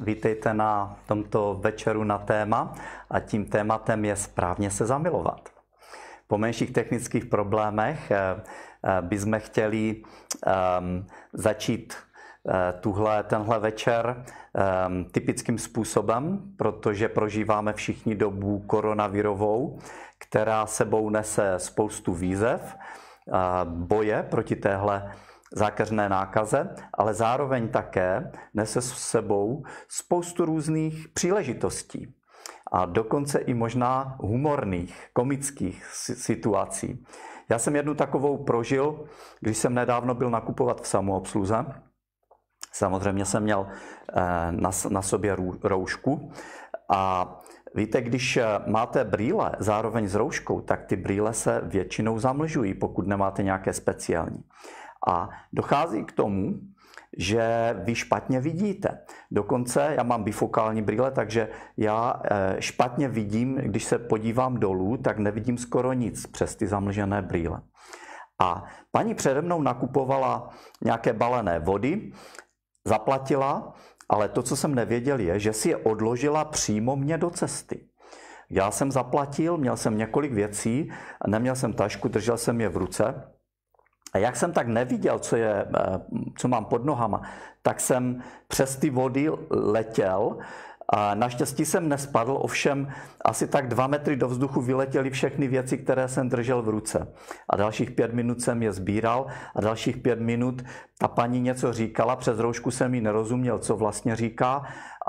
vítejte na tomto večeru na téma a tím tématem je správně se zamilovat. Po menších technických problémech eh, eh, bychom chtěli ehm, začít eh, tuhle, tenhle večer ehm, typickým způsobem, protože prožíváme všichni dobu koronavirovou, která sebou nese spoustu výzev, boje proti téhle zákeřné nákaze, ale zároveň také nese s sebou spoustu různých příležitostí a dokonce i možná humorných, komických situací. Já jsem jednu takovou prožil, když jsem nedávno byl nakupovat v samoobsluze. Samozřejmě jsem měl eh, na, na sobě roušku a Víte, když eh, máte brýle zároveň s rouškou, tak ty brýle se většinou zamlžují, pokud nemáte nějaké speciální. A dochází k tomu, že vy špatně vidíte. Dokonce já mám bifokální brýle, takže já eh, špatně vidím, když se podívám dolů, tak nevidím skoro nic přes ty zamlžené brýle. A paní přede mnou nakupovala nějaké balené vody, zaplatila, ale to, co jsem nevěděl, je, že si je odložila přímo mě do cesty. Já jsem zaplatil, měl jsem několik věcí, neměl jsem tašku, držel jsem je v ruce a jak jsem tak neviděl, co, je, eh, co mám pod nohama, tak jsem přes ty vody letěl a naštěstí jsem nespadl, ovšem asi tak dva metry do vzduchu vyletěly všechny věci, které jsem držel v ruce. A dalších pět minut jsem je sbíral a dalších pět minut ta paní něco říkala, přes roušku jsem jí nerozuměl, co vlastně říká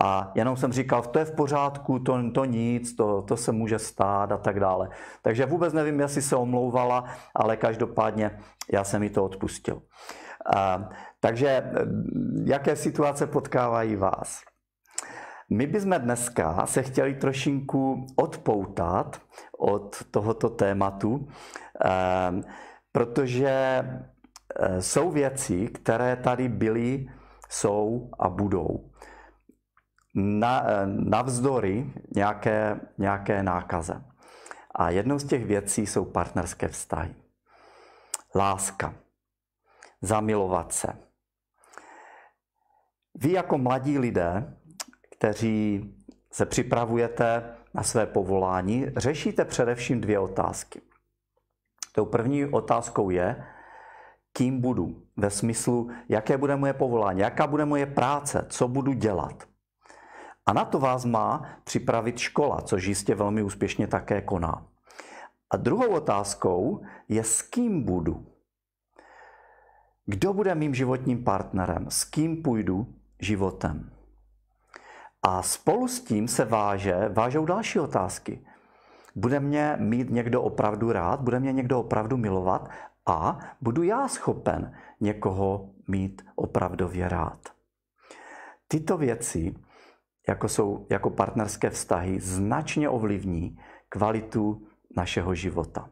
a jenom jsem říkal, to je v pořádku, to, to nic, to, to se může stát a tak dále. Takže vůbec nevím, jestli se omlouvala, ale každopádně já jsem jí to odpustil. A, takže jaké situace potkávají vás? My bychom dneska se chtěli trošinku odpoutat od tohoto tématu, ehm, protože eh, jsou věci, které tady byly, jsou a budou. Na, eh, navzdory nějaké, nějaké nákaze. A jednou z těch věcí jsou partnerské vztahy. Láska. Zamilovat se. Vy jako mladí lidé kteří se připravujete na své povolání, řešíte především dvě otázky. Tou první otázkou je, kým budu, ve smyslu, jaké bude moje povolání, jaká bude moje práce, co budu dělat. A na to vás má připravit škola, což jistě velmi úspěšně také koná. A druhou otázkou je, s kým budu. Kdo bude mým životním partnerem, s kým půjdu životem. A spolu s tím se váže, vážou další otázky. Bude mě mít někdo opravdu rád, bude mě někdo opravdu milovat a budu já schopen někoho mít opravdově rád. Tyto věci, jako jsou jako partnerské vztahy, značně ovlivní kvalitu našeho života.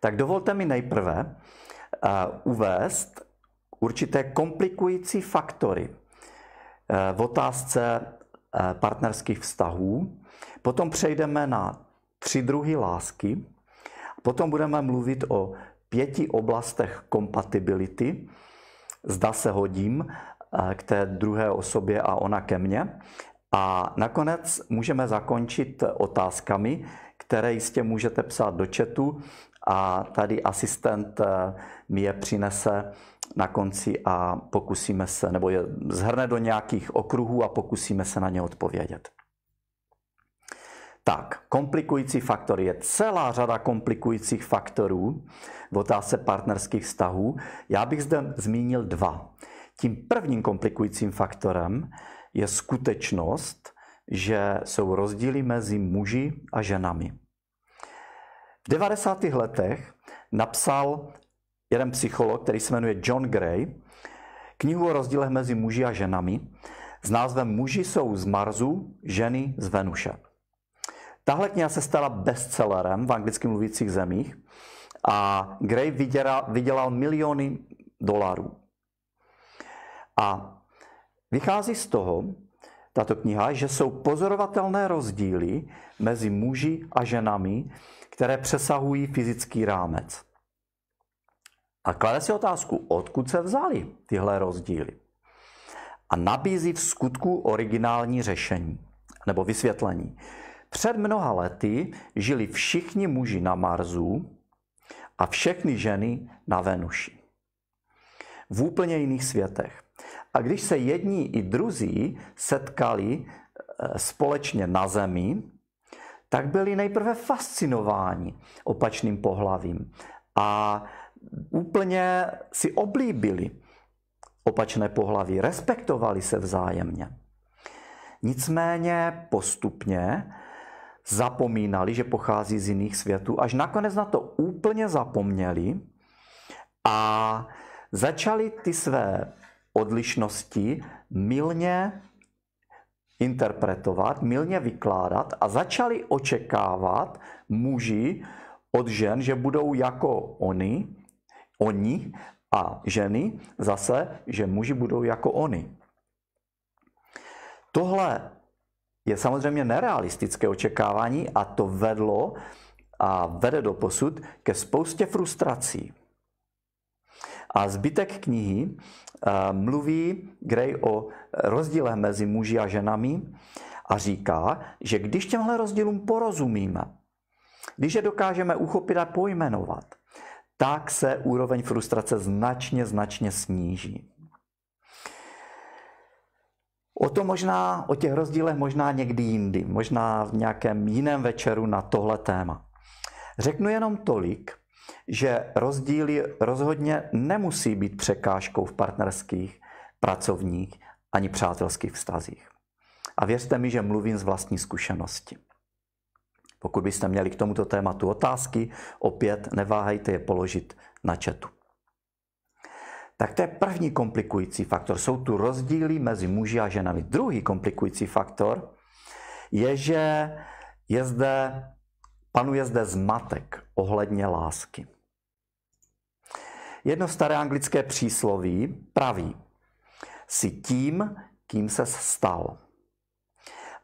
Tak dovolte mi nejprve uh, uvést určité komplikující faktory, Eh, v otázce eh, partnerských vztahů. Potom přejdeme na tři druhy lásky. Potom budeme mluvit o pěti oblastech kompatibility. Zda se hodím eh, k té druhé osobě a ona ke mně. A nakonec můžeme zakončit otázkami, které jistě můžete psát do chatu a tady asistent mi je přinese na konci a pokusíme se, nebo je zhrne do nějakých okruhů a pokusíme se na ně odpovědět. Tak, komplikující faktor je celá řada komplikujících faktorů v otázce partnerských vztahů. Já bych zde zmínil dva. Tím prvním komplikujícím faktorem je skutečnost, že jsou rozdíly mezi muži a ženami. V 90. letech napsal jeden psycholog, který se jmenuje John Gray, knihu o rozdílech mezi muži a ženami s názvem Muži jsou z Marsu, ženy z Venuše. Tahle kniha se stala bestsellerem v anglicky mluvících zemích a Gray vydělal, vydělal miliony dolarů. A vychází z toho, tato kniha, že jsou pozorovatelné rozdíly mezi muži a ženami, které přesahují fyzický rámec. A klade si otázku, odkud se vzali tyhle rozdíly. A nabízí v skutku originální řešení nebo vysvětlení. Před mnoha lety žili všichni muži na Marsu a všechny ženy na Venuši. V úplně jiných světech. A když se jedni i druzí setkali e, společně na Zemi, tak byli nejprve fascinováni opačným pohlavím a úplně si oblíbili opačné pohlaví, respektovali se vzájemně. Nicméně postupně zapomínali, že pochází z jiných světů, až nakonec na to úplně zapomněli a začali ty své odlišnosti milně interpretovat, milně vykládat a začali očekávat muži od žen, že budou jako oni, oni a ženy zase, že muži budou jako oni. Tohle je samozřejmě nerealistické očekávání a to vedlo a vede do posud ke spoustě frustrací. A zbytek knihy eh, mluví Gray o rozdílech mezi muži a ženami a říká, že když těmhle rozdílům porozumíme, když je dokážeme uchopit a pojmenovat, tak se úroveň frustrace značně, značně sníží. O to možná, o těch rozdílech možná někdy jindy, možná v nějakém jiném večeru na tohle téma. Řeknu jenom tolik, že rozdíly rozhodně nemusí být překážkou v partnerských, pracovních ani přátelských vztazích. A věřte mi, že mluvím z vlastní zkušenosti. Pokud byste měli k tomuto tématu otázky, opět neváhejte je položit na chatu. Tak to je první komplikující faktor. Jsou tu rozdíly mezi muži a ženami. Druhý komplikující faktor je, že je zde, panuje zde zmatek ohledně lásky. Jedno staré anglické přísloví praví, si tím, kým se stal.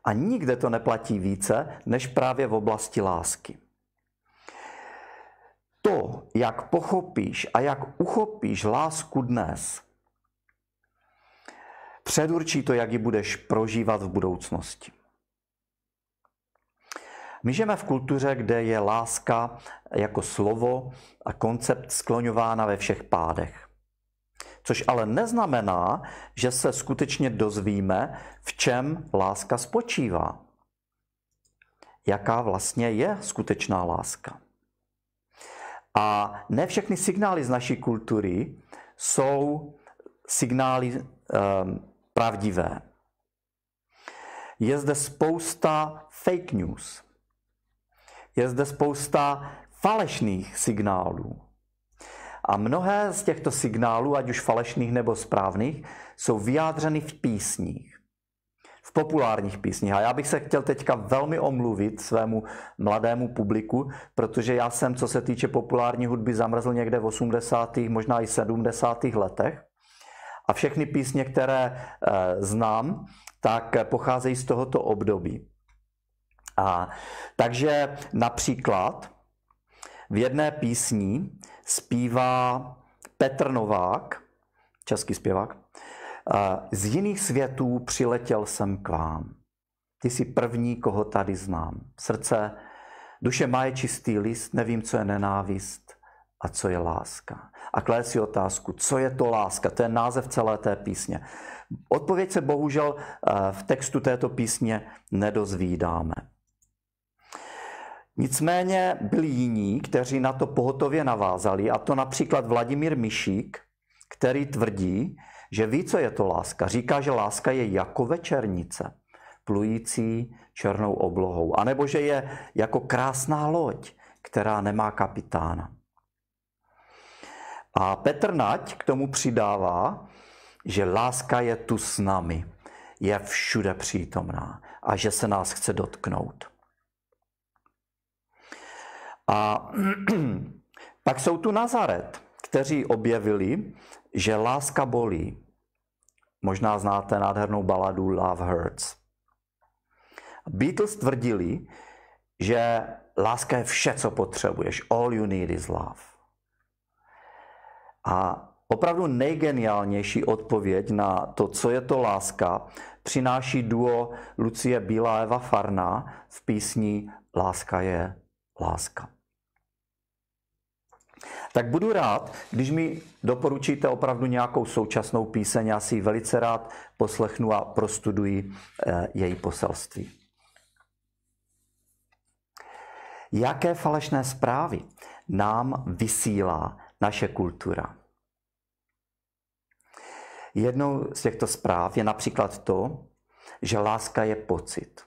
A nikde to neplatí více, než právě v oblasti lásky. To, jak pochopíš a jak uchopíš lásku dnes, předurčí to, jak ji budeš prožívat v budoucnosti. My žijeme v kultuře, kde je láska jako slovo a koncept skloňována ve všech pádech. Což ale neznamená, že se skutečně dozvíme, v čem láska spočívá. Jaká vlastně je skutečná láska. A ne všechny signály z naší kultury jsou signály eh, pravdivé. Je zde spousta fake news. Je zde spousta falešných signálů. A mnohé z těchto signálů, ať už falešných nebo správných, jsou vyjádřeny v písních v populárních písních. A já bych se chtěl teďka velmi omluvit svému mladému publiku, protože já jsem, co se týče populární hudby, zamrzl někde v 80. možná i 70. letech. A všechny písně, které eh, znám, tak pocházejí z tohoto období. A, takže například v jedné písni zpívá Petr Novák, český zpěvák. Z jiných světů přiletěl jsem k vám. Ty jsi první, koho tady znám. Srdce, duše má je čistý list, nevím, co je nenávist a co je láska. A klé si otázku, co je to láska? To je název celé té písně. Odpověď se bohužel eh, v textu této písně nedozvídáme. Nicméně byli jiní, kteří na to pohotově navázali, a to například Vladimír Mišík, který tvrdí, že ví, co je to láska. Říká, že láska je jako večernice, plující černou oblohou, anebo že je jako krásná loď, která nemá kapitána. A Petr Nať k tomu přidává, že láska je tu s námi, je všude přítomná a že se nás chce dotknout. A pak jsou tu Nazaret, kteří objevili, že láska bolí. Možná znáte nádhernou baladu Love Hurts. Beatles tvrdili, že láska je vše, co potřebuješ. All you need is love. A opravdu nejgeniálnější odpověď na to, co je to láska, přináší duo Lucie Bílá Eva Farná v písni Láska je láska tak budu rád, když mi doporučíte opravdu nějakou současnou píseň. Já si ji velice rád poslechnu a prostuduji eh, její poselství. Jaké falešné zprávy nám vysílá naše kultura? Jednou z těchto zpráv je například to, že láska je pocit.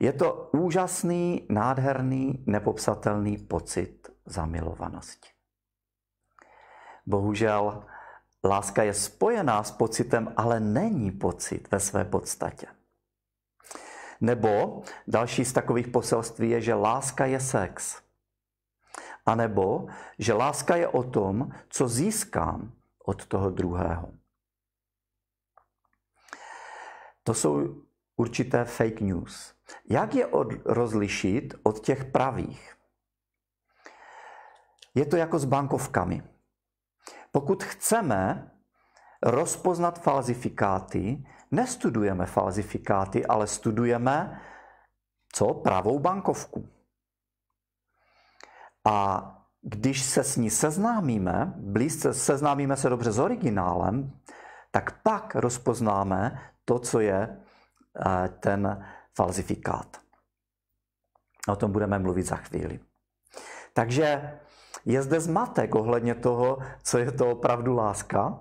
Je to úžasný, nádherný, nepopsatelný pocit zamilovanosti. Bohužel láska je spojená s pocitem, ale není pocit ve své podstatě. Nebo další z takových poselství je, že láska je sex. A nebo, že láska je o tom, co získám od toho druhého. To jsou určité fake news. Jak je od, rozlišit od těch pravých? Je to jako s bankovkami. Pokud chceme rozpoznat falzifikáty, nestudujeme falzifikáty, ale studujeme co? Pravou bankovku. A když se s ní seznámíme, blízce seznámíme se dobře s originálem, tak pak rozpoznáme to, co je eh, ten falzifikát. O tom budeme mluvit za chvíli. Takže je zde zmatek ohledně toho, co je to opravdu láska.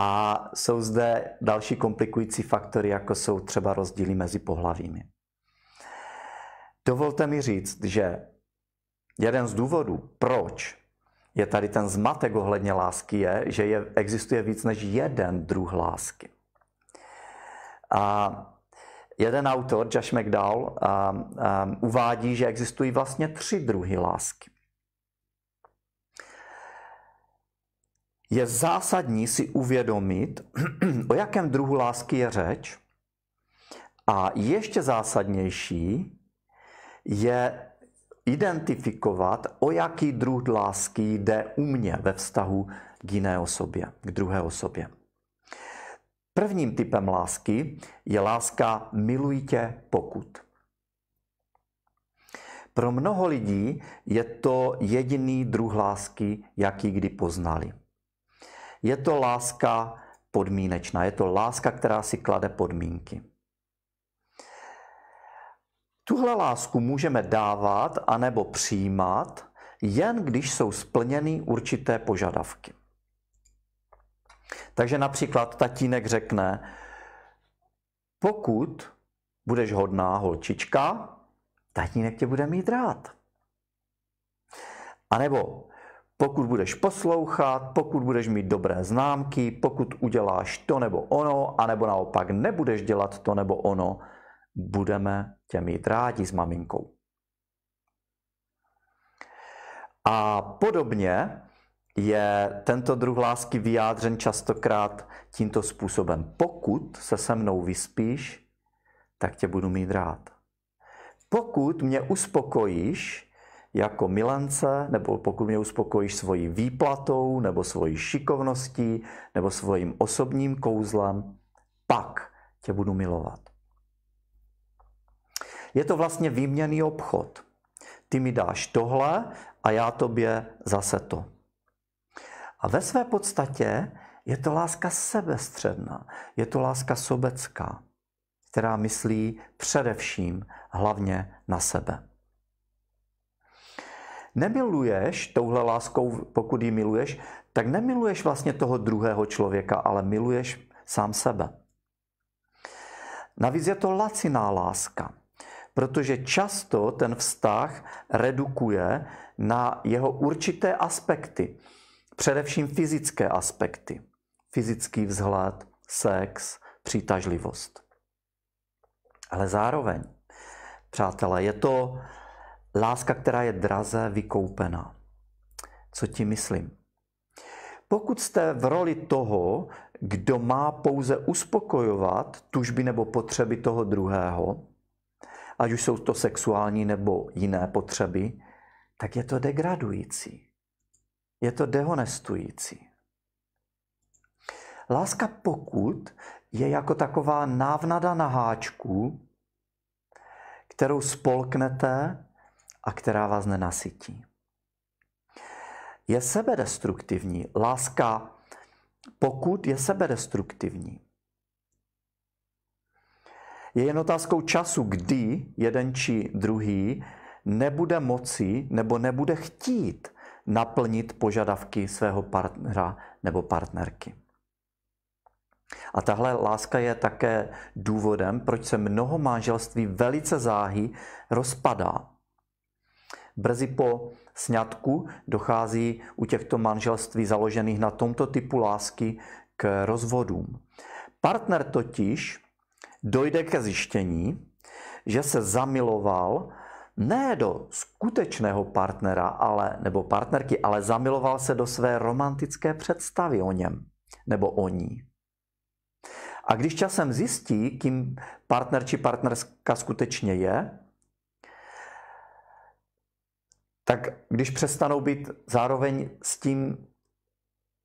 A jsou zde další komplikující faktory, jako jsou třeba rozdíly mezi pohlavími. Dovolte mi říct, že jeden z důvodů, proč je tady ten zmatek ohledně lásky, je, že je, existuje víc než jeden druh lásky. A jeden autor, Josh McDowell, a, a, uvádí, že existují vlastně tři druhy lásky. je zásadní si uvědomit, o jakém druhu lásky je řeč. A ještě zásadnější je identifikovat, o jaký druh lásky jde u mě ve vztahu k jiné osobě, k druhé osobě. Prvním typem lásky je láska miluj tě pokud. Pro mnoho lidí je to jediný druh lásky, jaký kdy poznali. Je to láska podmínečná, je to láska, která si klade podmínky. Tuhle lásku můžeme dávat anebo přijímat, jen když jsou splněny určité požadavky. Takže například tatínek řekne, pokud budeš hodná holčička, tatínek tě bude mít rád. A nebo pokud budeš poslouchat, pokud budeš mít dobré známky, pokud uděláš to nebo ono, anebo naopak nebudeš dělat to nebo ono, budeme tě mít rádi s maminkou. A podobně je tento druh lásky vyjádřen častokrát tímto způsobem. Pokud se se mnou vyspíš, tak tě budu mít rád. Pokud mě uspokojíš, jako milance, nebo pokud mě uspokojíš svojí výplatou, nebo svojí šikovností, nebo svým osobním kouzlem, pak tě budu milovat. Je to vlastně výměný obchod. Ty mi dáš tohle a já tobě zase to. A ve své podstatě je to láska sebestředná, je to láska sobecká, která myslí především hlavně na sebe nemiluješ touhle láskou, pokud ji miluješ, tak nemiluješ vlastně toho druhého člověka, ale miluješ sám sebe. Navíc je to laciná láska, protože často ten vztah redukuje na jeho určité aspekty, především fyzické aspekty, fyzický vzhled, sex, přitažlivost. Ale zároveň, přátelé, je to Láska, která je draze vykoupena. Co ti myslím? Pokud jste v roli toho, kdo má pouze uspokojovat tužby nebo potřeby toho druhého, ať už jsou to sexuální nebo jiné potřeby, tak je to degradující. Je to dehonestující. Láska pokud je jako taková návnada na háčku, kterou spolknete a která vás nenasytí. Je sebedestruktivní. Láska, pokud je sebedestruktivní, je jen otázkou času, kdy jeden či druhý nebude moci nebo nebude chtít naplnit požadavky svého partnera nebo partnerky. A tahle láska je také důvodem, proč se mnoho manželství velice záhy rozpadá. Brzy po sňatku dochází u těchto manželství založených na tomto typu lásky k rozvodům. Partner totiž dojde ke zjištění, že se zamiloval ne do skutečného partnera ale, nebo partnerky, ale zamiloval se do své romantické představy o něm nebo o ní. A když časem zjistí, kým partner či partnerka skutečně je, tak když přestanou být zároveň s tím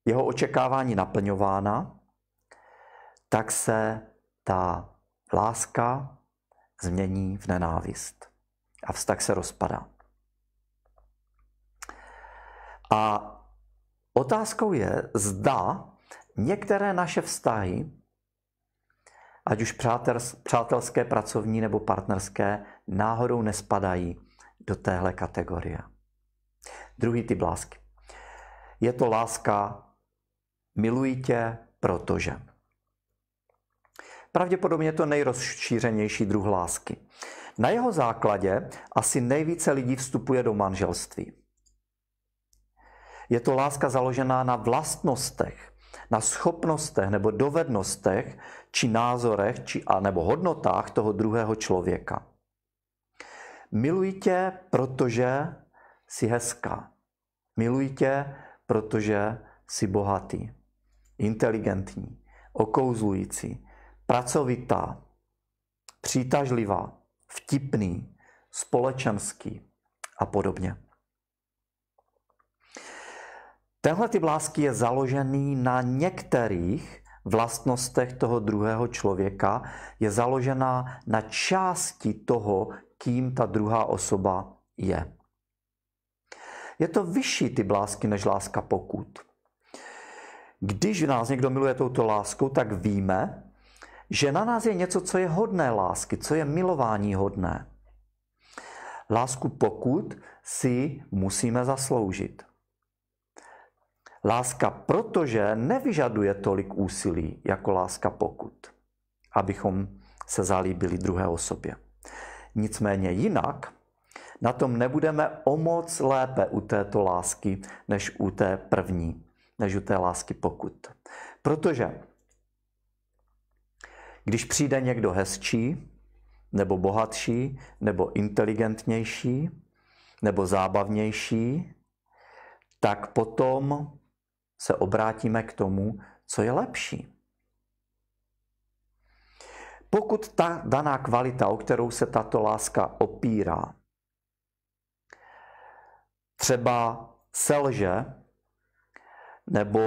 jeho očekávání naplňována, tak se ta láska změní v nenávist a vztah se rozpadá. A otázkou je, zda některé naše vztahy, ať už přátelské, pracovní nebo partnerské, náhodou nespadají do téhle kategorie. Druhý typ lásky. Je to láska miluji tě, protože. Pravděpodobně je to nejrozšířenější druh lásky. Na jeho základě asi nejvíce lidí vstupuje do manželství. Je to láska založená na vlastnostech, na schopnostech nebo dovednostech, či názorech, či, a nebo hodnotách toho druhého člověka. Miluji tě, protože jsi hezká. Miluji tě, protože jsi bohatý, inteligentní, okouzlující, pracovitá, přítažlivá, vtipný, společenský a podobně. Tenhle typ lásky je založený na některých vlastnostech toho druhého člověka, je založená na části toho, kým ta druhá osoba je je to vyšší ty lásky než láska pokud. Když nás někdo miluje touto láskou, tak víme, že na nás je něco, co je hodné lásky, co je milování hodné. Lásku pokud si musíme zasloužit. Láska protože nevyžaduje tolik úsilí jako láska pokud, abychom se zalíbili druhé osobě. Nicméně jinak na tom nebudeme o moc lépe u této lásky, než u té první, než u té lásky pokud. Protože když přijde někdo hezčí, nebo bohatší, nebo inteligentnější, nebo zábavnější, tak potom se obrátíme k tomu, co je lepší. Pokud ta daná kvalita, o kterou se tato láska opírá, třeba selže, nebo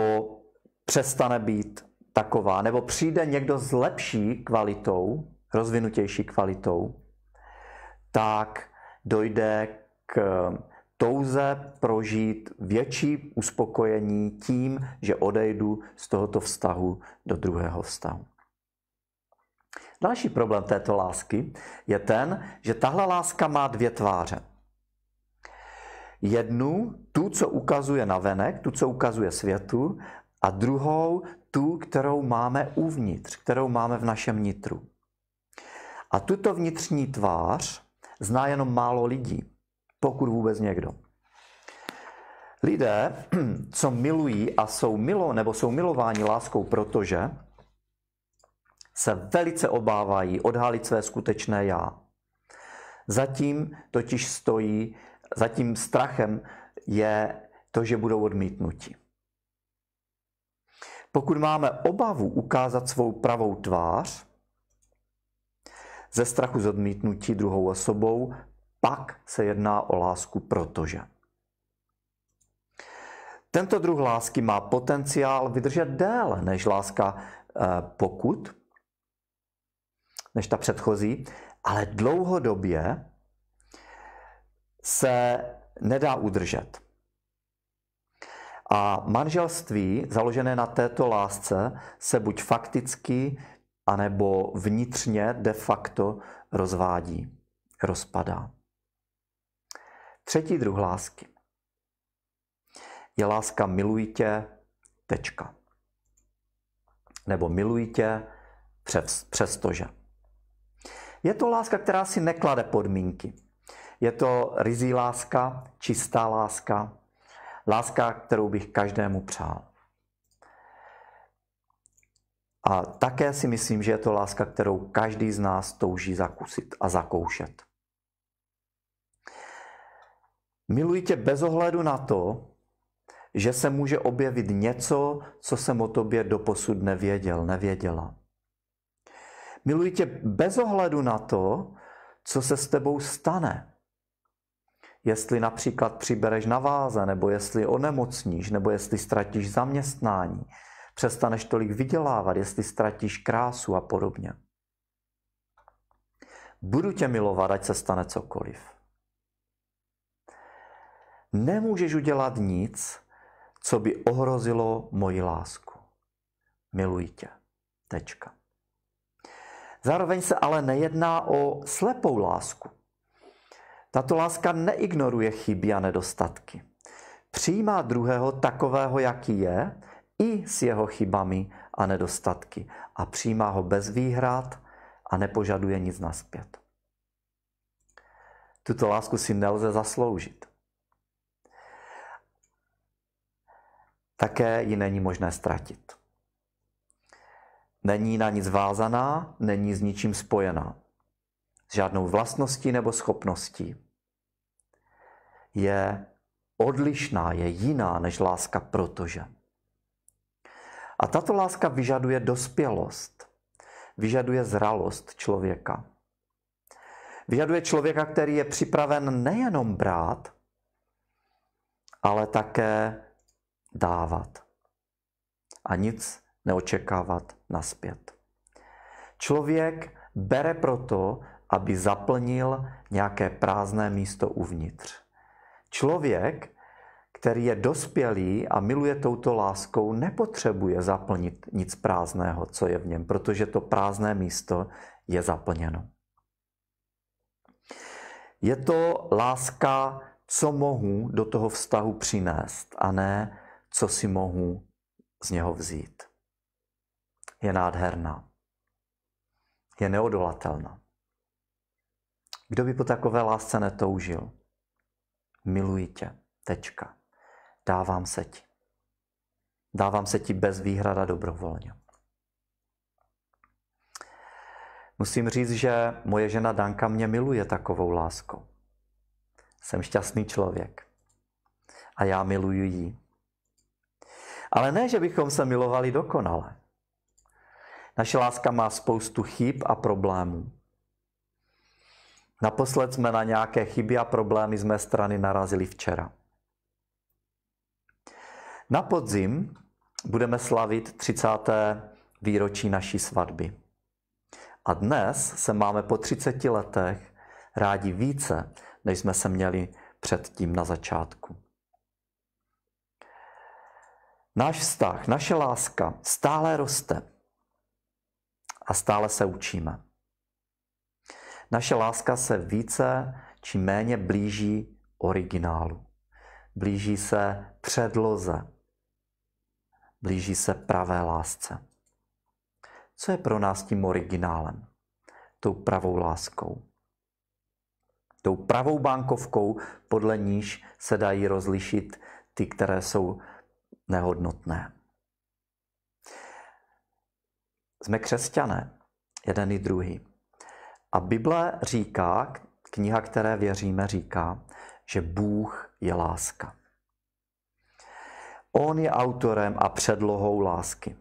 přestane být taková, nebo přijde někdo s lepší kvalitou, rozvinutější kvalitou, tak dojde k touze prožít větší uspokojení tím, že odejdu z tohoto vztahu do druhého vztahu. Další problém této lásky je ten, že tahle láska má dvě tváře. Jednu, tu, co ukazuje na venek, tu, co ukazuje světu, a druhou, tu, kterou máme uvnitř, kterou máme v našem nitru. A tuto vnitřní tvář zná jenom málo lidí, pokud vůbec někdo. Lidé, co milují a jsou milo, nebo jsou milováni láskou, protože se velice obávají odhalit své skutečné já. Zatím totiž stojí za tím strachem je to, že budou odmítnuti. Pokud máme obavu ukázat svou pravou tvář, ze strachu z odmítnutí druhou osobou, pak se jedná o lásku protože. Tento druh lásky má potenciál vydržet déle než láska eh, pokud, než ta předchozí, ale dlouhodobě se nedá udržet. A manželství založené na této lásce se buď fakticky, anebo vnitřně de facto rozvádí, rozpadá. Třetí druh lásky je láska miluji tě, tečka. Nebo miluji tě přes, přestože. Je to láska, která si neklade podmínky. Je to rizí láska, čistá láska, láska, kterou bych každému přál. A také si myslím, že je to láska, kterou každý z nás touží zakusit a zakoušet. Miluji tě bez ohledu na to, že se může objevit něco, co jsem o tobě doposud nevěděl, nevěděla. Miluji tě bez ohledu na to, co se s tebou stane jestli například přibereš na váze, nebo jestli onemocníš, nebo jestli ztratíš zaměstnání, přestaneš tolik vydělávat, jestli ztratíš krásu a podobně. Budu tě milovat, ať se stane cokoliv. Nemůžeš udělat nic, co by ohrozilo moji lásku. Miluji tě. Tečka. Zároveň se ale nejedná o slepou lásku. Tato láska neignoruje chyby a nedostatky. Přijímá druhého takového, jaký je, i s jeho chybami a nedostatky. A přijímá ho bez výhrad a nepožaduje nic naspět. Tuto lásku si nelze zasloužit. Také ji není možné ztratit. Není na nic vázaná, není s ničím spojená. S žádnou vlastností nebo schopností je odlišná, je jiná než láska protože. A tato láska vyžaduje dospělost, vyžaduje zralost člověka. Vyžaduje člověka, který je připraven nejenom brát, ale také dávat a nic neočekávat naspět. Člověk bere proto, aby zaplnil nějaké prázdné místo uvnitř. Člověk, který je dospělý a miluje touto láskou, nepotřebuje zaplnit nic prázdného, co je v něm, protože to prázdné místo je zaplněno. Je to láska, co mohu do toho vztahu přinést, a ne co si mohu z něho vzít. Je nádherná. Je neodolatelná. Kdo by po takové lásce netoužil? miluji tě. Tečka. Dávám se ti. Dávám se ti bez výhrada dobrovolně. Musím říct, že moje žena Danka mě miluje takovou láskou. Jsem šťastný člověk. A já miluji ji. Ale ne, že bychom se milovali dokonale. Naše láska má spoustu chyb a problémů. Naposled jsme na nějaké chyby a problémy z mé strany narazili včera. Na podzim budeme slavit 30. výročí naší svatby. A dnes se máme po 30 letech rádi více, než jsme se měli předtím na začátku. Náš vztah, naše láska stále roste a stále se učíme. Naše láska se více či méně blíží originálu. Blíží se předloze. Blíží se pravé lásce. Co je pro nás tím originálem? Tou pravou láskou. Tou pravou bankovkou, podle níž se dají rozlišit ty, které jsou nehodnotné. Jsme křesťané, jeden i druhý. A Bible říká, kniha, které věříme, říká, že Bůh je láska. On je autorem a předlohou lásky.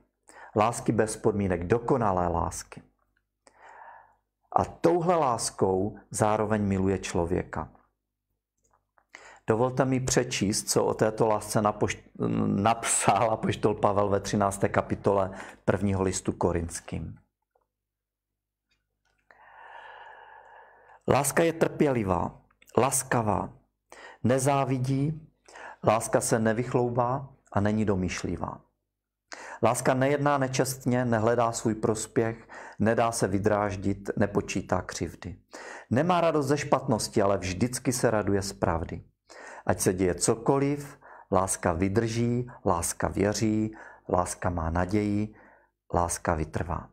Lásky bez podmínek, dokonalé lásky. A touhle láskou zároveň miluje člověka. Dovolte mi přečíst, co o této lásce napošt... napsal apoštol Pavel ve 13. kapitole 1. listu korinským. Láska je trpělivá, laskavá, nezávidí, láska se nevychloubá a není domýšlivá. Láska nejedná nečestně, nehledá svůj prospěch, nedá se vydráždit, nepočítá křivdy. Nemá radost ze špatnosti, ale vždycky se raduje z pravdy. Ať se děje cokoliv, láska vydrží, láska věří, láska má naději, láska vytrvá.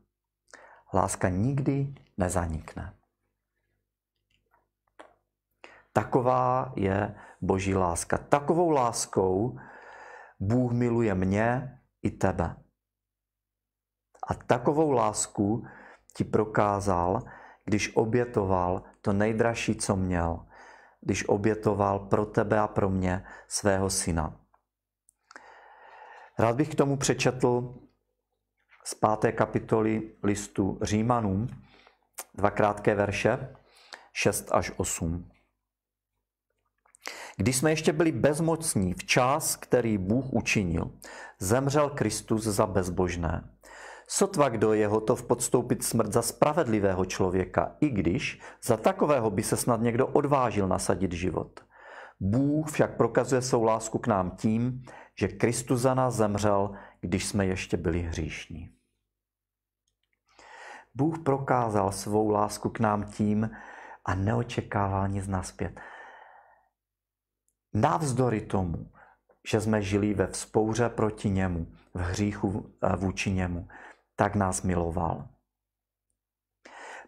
Láska nikdy nezanikne. Taková je boží láska. Takovou láskou Bůh miluje mě i tebe. A takovou lásku ti prokázal, když obětoval to nejdražší, co měl, když obětoval pro tebe a pro mě svého syna. Rád bych k tomu přečetl z páté kapitoly listu Římanům dva krátké verše, 6 až 8. Když jsme ještě byli bezmocní v čas, který Bůh učinil, zemřel Kristus za bezbožné. Sotva kdo je hotov podstoupit smrt za spravedlivého člověka, i když za takového by se snad někdo odvážil nasadit život. Bůh však prokazuje svou lásku k nám tím, že Kristus za nás zemřel, když jsme ještě byli hříšní. Bůh prokázal svou lásku k nám tím a neočekával nic naspět. Navzdory tomu, že jsme žili ve vzpouře proti němu, v hříchu vůči němu, tak nás miloval.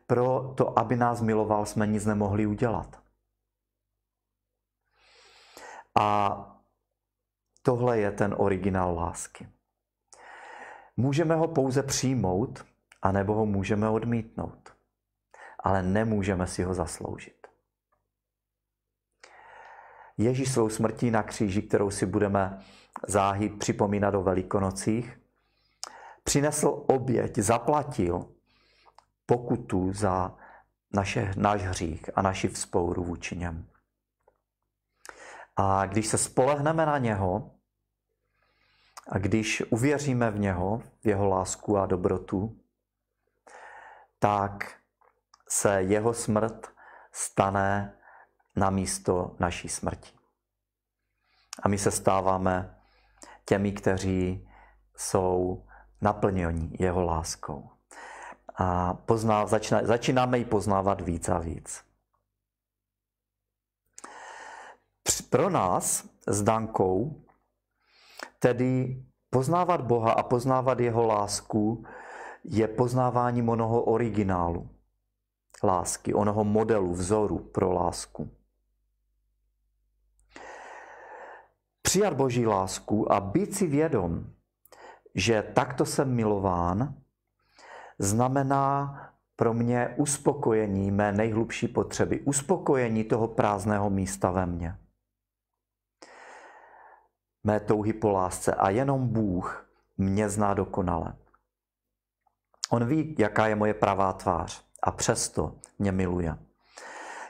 Pro to, aby nás miloval, jsme nic nemohli udělat. A tohle je ten originál lásky. Můžeme ho pouze přijmout, anebo ho můžeme odmítnout. Ale nemůžeme si ho zasloužit. Ježíš svou smrtí na kříži, kterou si budeme záhy připomínat o Velikonocích, přinesl oběť, zaplatil pokutu za naše, náš hřích a naši vzpouru vůči něm. A když se spolehneme na něho a když uvěříme v něho, v jeho lásku a dobrotu, tak se jeho smrt stane na místo naší smrti. A my se stáváme těmi, kteří jsou naplněni jeho láskou. A pozná, začíná, začínáme ji poznávat víc a víc. Pro nás s Dankou tedy poznávat Boha a poznávat jeho lásku je poznávání onoho originálu lásky, onoho modelu, vzoru pro lásku. přijat boží lásku a být si vědom, že takto jsem milován, znamená pro mě uspokojení mé nejhlubší potřeby, uspokojení toho prázdného místa ve mně. Mé touhy po lásce a jenom Bůh mě zná dokonale. On ví, jaká je moje pravá tvář a přesto mě miluje.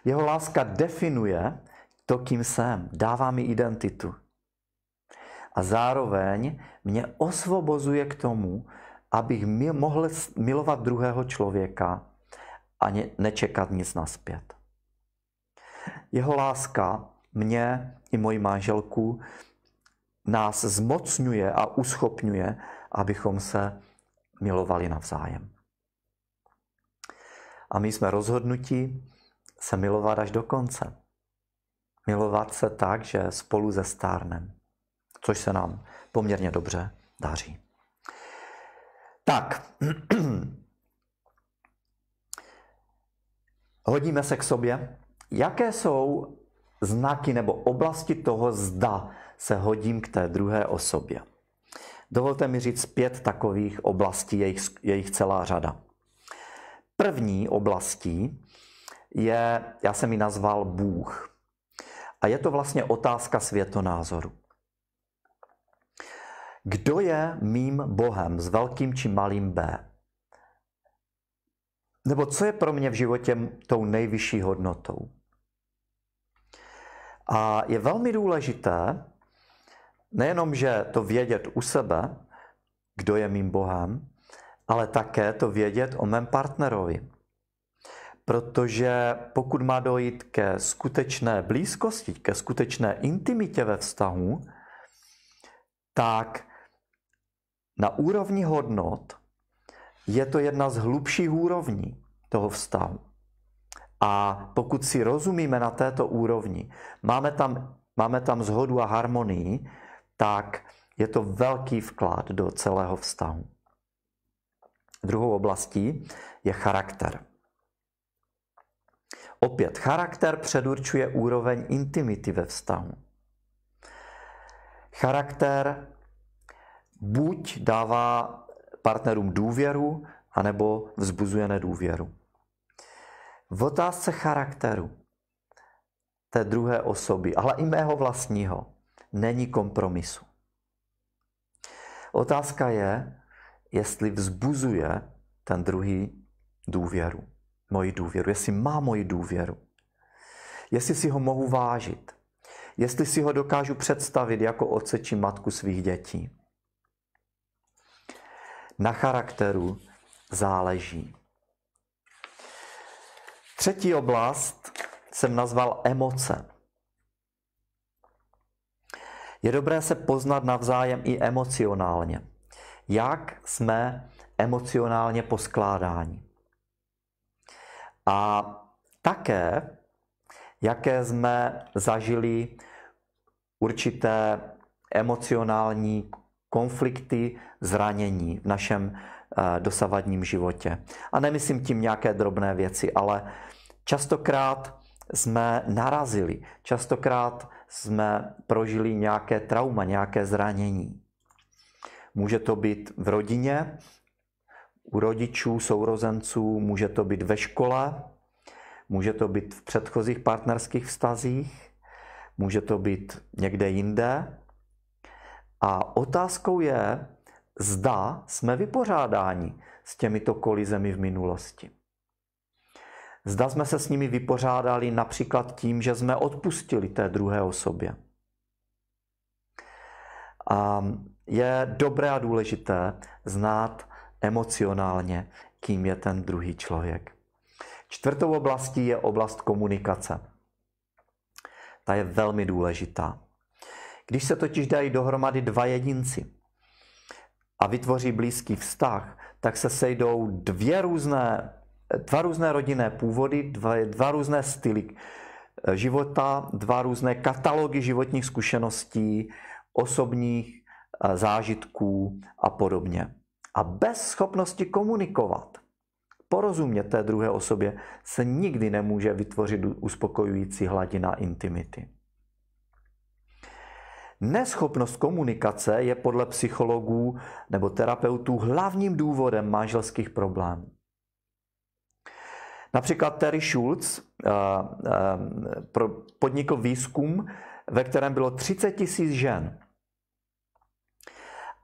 Jeho láska definuje to, kým jsem, dává mi identitu a zároveň mě osvobozuje k tomu, abych mohl milovat druhého člověka a nečekat nic naspět. Jeho láska mě i moji manželku nás zmocňuje a uschopňuje, abychom se milovali navzájem. A my jsme rozhodnutí se milovat až do konce. Milovat se tak, že spolu ze stárnem což se nám poměrně dobře daří. Tak, hodíme se k sobě. Jaké jsou znaky nebo oblasti toho, zda se hodím k té druhé osobě? Dovolte mi říct pět takových oblastí, jejich, jejich celá řada. První oblastí je, já jsem ji nazval Bůh. A je to vlastně otázka světonázoru. Kdo je mým Bohem s velkým či malým B? Nebo co je pro mě v životě tou nejvyšší hodnotou? A je velmi důležité, nejenom, že to vědět u sebe, kdo je mým Bohem, ale také to vědět o mém partnerovi. Protože pokud má dojít ke skutečné blízkosti, ke skutečné intimitě ve vztahu, tak na úrovni hodnot je to jedna z hlubších úrovní toho vztahu. A pokud si rozumíme na této úrovni, máme tam, máme tam zhodu a harmonii, tak je to velký vklad do celého vztahu. Druhou oblastí je charakter. Opět, charakter předurčuje úroveň intimity ve vztahu. Charakter buď dává partnerům důvěru, anebo vzbuzuje nedůvěru. V otázce charakteru té druhé osoby, ale i mého vlastního, není kompromisu. Otázka je, jestli vzbuzuje ten druhý důvěru, moji důvěru, jestli má moji důvěru, jestli si ho mohu vážit, jestli si ho dokážu představit jako otce či matku svých dětí na charakteru záleží. Třetí oblast jsem nazval emoce. Je dobré se poznat navzájem i emocionálně. Jak jsme emocionálně poskládáni. A také, jaké jsme zažili určité emocionální konflikty, zranění v našem eh, dosavadním životě. A nemyslím tím nějaké drobné věci, ale častokrát jsme narazili, častokrát jsme prožili nějaké trauma, nějaké zranění. Může to být v rodině, u rodičů, sourozenců, může to být ve škole, může to být v předchozích partnerských vztazích, může to být někde jinde, a otázkou je, zda jsme vypořádáni s těmito kolizemi v minulosti. Zda jsme se s nimi vypořádali například tím, že jsme odpustili té druhé osobě. A je dobré a důležité znát emocionálně, kým je ten druhý člověk. Čtvrtou oblastí je oblast komunikace. Ta je velmi důležitá. Když se totiž dají dohromady dva jedinci a vytvoří blízký vztah, tak se sejdou dvě různé, dva různé rodinné původy, dva, dva různé styly eh, života, dva různé katalogy životních zkušeností, osobních eh, zážitků a podobně. A bez schopnosti komunikovat, porozumět té druhé osobě, se nikdy nemůže vytvořit uspokojující hladina intimity. Neschopnost komunikace je podle psychologů nebo terapeutů hlavním důvodem manželských problémů. Například Terry Schulz eh, eh, podnikl výzkum, ve kterém bylo 30 tisíc žen.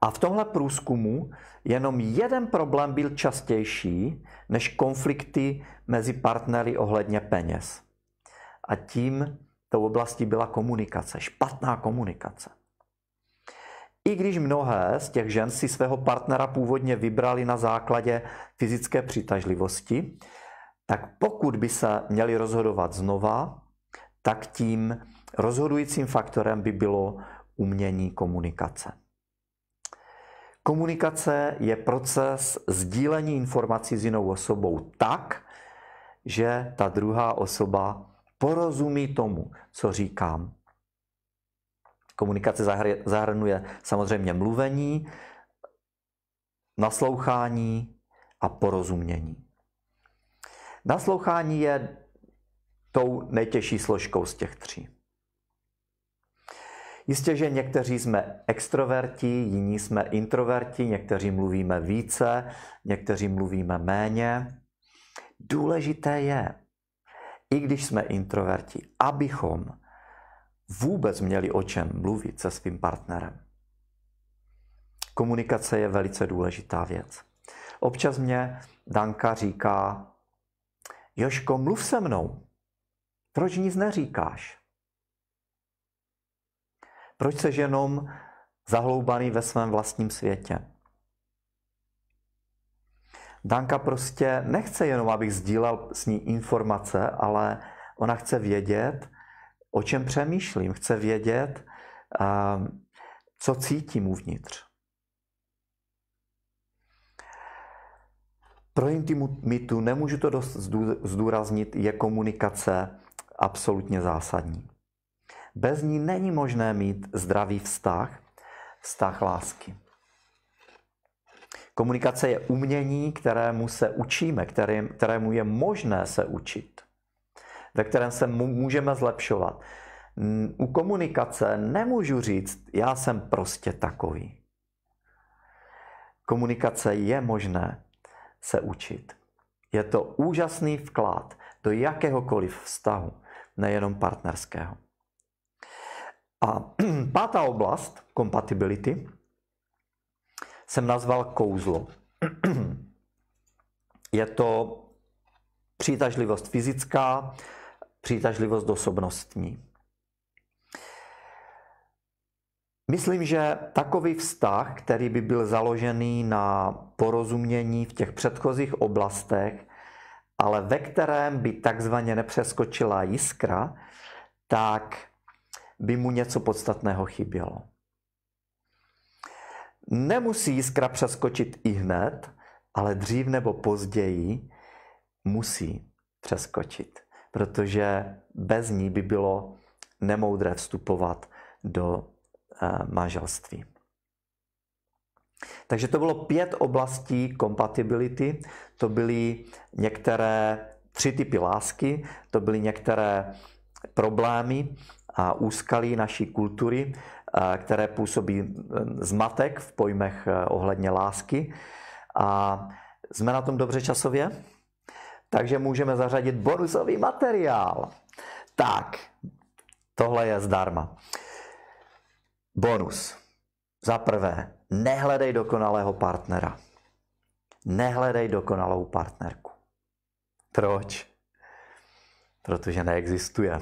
A v tomhle průzkumu jenom jeden problém byl častější než konflikty mezi partnery ohledně peněz. A tím tou oblastí byla komunikace, špatná komunikace. I když mnohé z těch žen si svého partnera původně vybrali na základě fyzické přitažlivosti, tak pokud by se měli rozhodovat znova, tak tím rozhodujícím faktorem by bylo umění komunikace. Komunikace je proces sdílení informací s jinou osobou tak, že ta druhá osoba porozumí tomu, co říkám. Komunikace zahrnuje samozřejmě mluvení, naslouchání a porozumění. Naslouchání je tou nejtěžší složkou z těch tří. Jistě, že někteří jsme extroverti, jiní jsme introverti, někteří mluvíme více, někteří mluvíme méně. Důležité je, i když jsme introverti, abychom vůbec měli o čem mluvit se svým partnerem. Komunikace je velice důležitá věc. Občas mě Danka říká, Joško, mluv se mnou. Proč nic neříkáš? Proč se jenom zahloubaný ve svém vlastním světě? Danka prostě nechce jenom, abych sdílel s ní informace, ale ona chce vědět, o čem přemýšlím, chce vědět, ehm, co cítím uvnitř. Pro intimitu, nemůžu to dost zdůraznit, je komunikace absolutně zásadní. Bez ní není možné mít zdravý vztah, vztah lásky. Komunikace je umění, kterému se učíme, kterým, kterému je možné se učit, ve kterém se můžeme zlepšovat. U komunikace nemůžu říct, já jsem prostě takový. Komunikace je možné se učit. Je to úžasný vklad do jakéhokoliv vztahu, nejenom partnerského. A pátá oblast, kompatibility, jsem nazval kouzlo. Je to přitažlivost fyzická, přitažlivost osobnostní. Myslím, že takový vztah, který by byl založený na porozumění v těch předchozích oblastech, ale ve kterém by takzvaně nepřeskočila jiskra, tak by mu něco podstatného chybělo. Nemusí jiskra přeskočit i hned, ale dřív nebo později musí přeskočit, protože bez ní by bylo nemoudré vstupovat do eh, manželství. Takže to bylo pět oblastí kompatibility, to byly některé tři typy lásky, to byly některé problémy a úskalí naší kultury Eh, které působí eh, zmatek v pojmech eh, ohledně lásky. A jsme na tom dobře časově? Takže můžeme zařadit bonusový materiál. Tak, tohle je zdarma. Bonus. Za prvé, nehledej dokonalého partnera. Nehledej dokonalou partnerku. Proč? Protože neexistuje.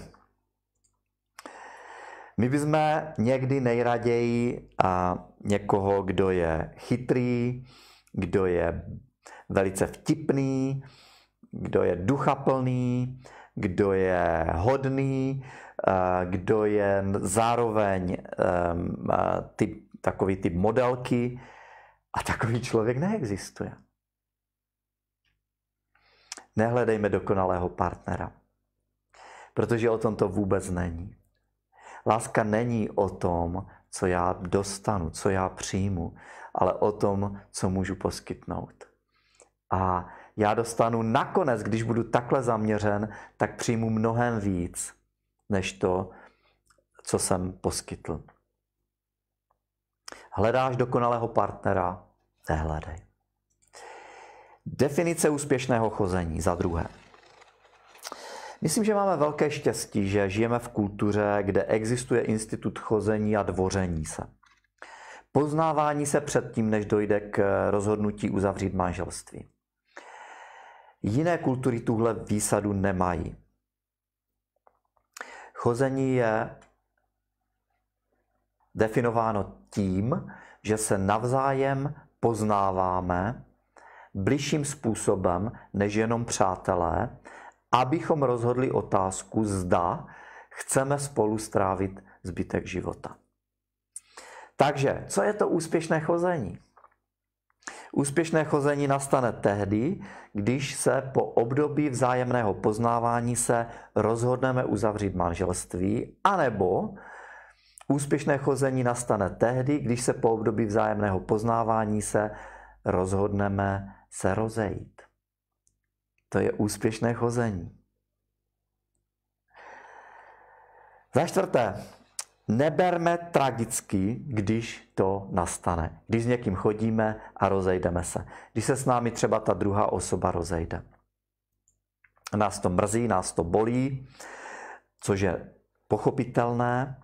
My bychom někdy nejraději a někoho, kdo je chytrý, kdo je velice vtipný, kdo je duchaplný, kdo je hodný, eh, kdo je zároveň ehm, eh, typ, takový typ modelky a takový člověk neexistuje. Nehledejme dokonalého partnera, protože o tom to vůbec není. Láska není o tom, co já dostanu, co já přijmu, ale o tom, co můžu poskytnout. A já dostanu nakonec, když budu takhle zaměřen, tak přijmu mnohem víc, než to, co jsem poskytl. Hledáš dokonalého partnera? Nehledej. Definice úspěšného chození za druhé. Myslím, že máme velké štěstí, že žijeme v kultuře, kde existuje institut chození a dvoření se. Poznávání se předtím, než dojde k rozhodnutí uzavřít manželství. Jiné kultury tuhle výsadu nemají. Chození je definováno tím, že se navzájem poznáváme bližším způsobem než jenom přátelé, abychom rozhodli otázku, zda chceme spolu strávit zbytek života. Takže, co je to úspěšné chození? Úspěšné chození nastane tehdy, když se po období vzájemného poznávání se rozhodneme uzavřít manželství, anebo úspěšné chození nastane tehdy, když se po období vzájemného poznávání se rozhodneme se rozejít. To je úspěšné chození. Za čtvrté, neberme tragicky, když to nastane. Když s někým chodíme a rozejdeme se. Když se s námi třeba ta druhá osoba rozejde. Nás to mrzí, nás to bolí, což je pochopitelné,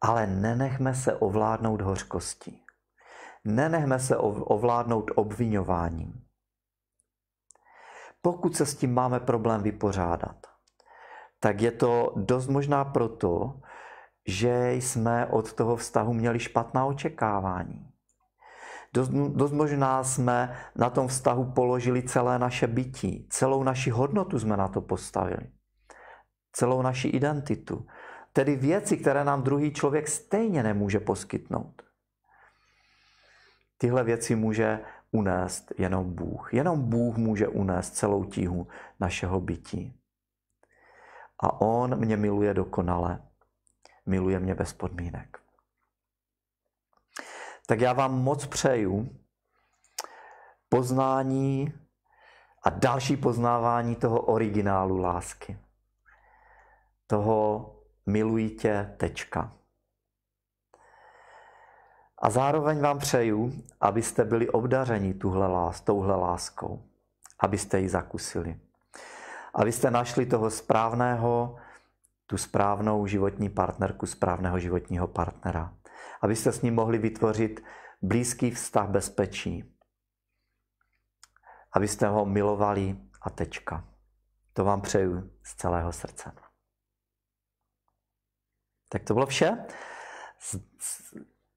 ale nenechme se ovládnout hořkostí. Nenechme se ovládnout obvinováním. Pokud se s tím máme problém vypořádat, tak je to dost možná proto, že jsme od toho vztahu měli špatná očekávání. Dost, dost možná jsme na tom vztahu položili celé naše bytí, celou naši hodnotu jsme na to postavili, celou naši identitu. Tedy věci, které nám druhý člověk stejně nemůže poskytnout. Tyhle věci může unést jenom Bůh. Jenom Bůh může unést celou tíhu našeho bytí. A On mě miluje dokonale. Miluje mě bez podmínek. Tak já vám moc přeju poznání a další poznávání toho originálu lásky. Toho miluji tě, tečka. A zároveň vám přeju, abyste byli obdařeni tuhle lás, touhle láskou, abyste ji zakusili. Abyste našli toho správného, tu správnou životní partnerku, správného životního partnera. Abyste s ním mohli vytvořit blízký vztah bezpečí. Abyste ho milovali a tečka. To vám přeju z celého srdce. Tak to bylo vše.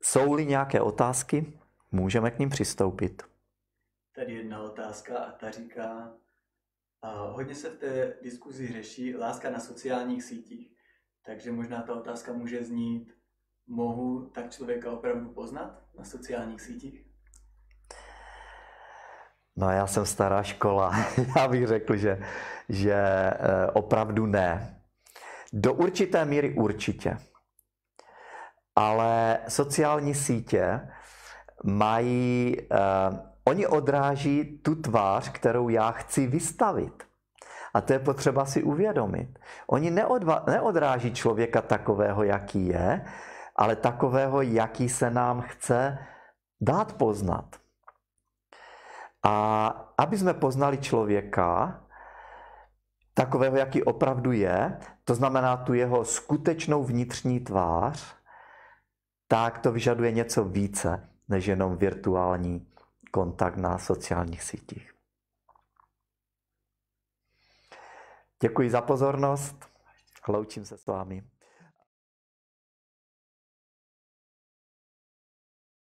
Jsou-li nějaké otázky, můžeme k ním přistoupit. Tady jedna otázka a ta říká, hodně se v té diskuzi řeší láska na sociálních sítích, takže možná ta otázka může znít, mohu tak člověka opravdu poznat na sociálních sítích? No já jsem stará škola, já bych řekl, že, že eh, opravdu ne. Do určité míry určitě ale sociální sítě mají, eh, oni odráží tu tvář, kterou já chci vystavit. A to je potřeba si uvědomit. Oni neodva, neodráží člověka takového, jaký je, ale takového, jaký se nám chce dát poznat. A aby jsme poznali člověka, takového, jaký opravdu je, to znamená tu jeho skutečnou vnitřní tvář, tak to vyžaduje něco více než jenom virtuální kontakt na sociálních sítích. Děkuji za pozornost. Loučím se s vámi.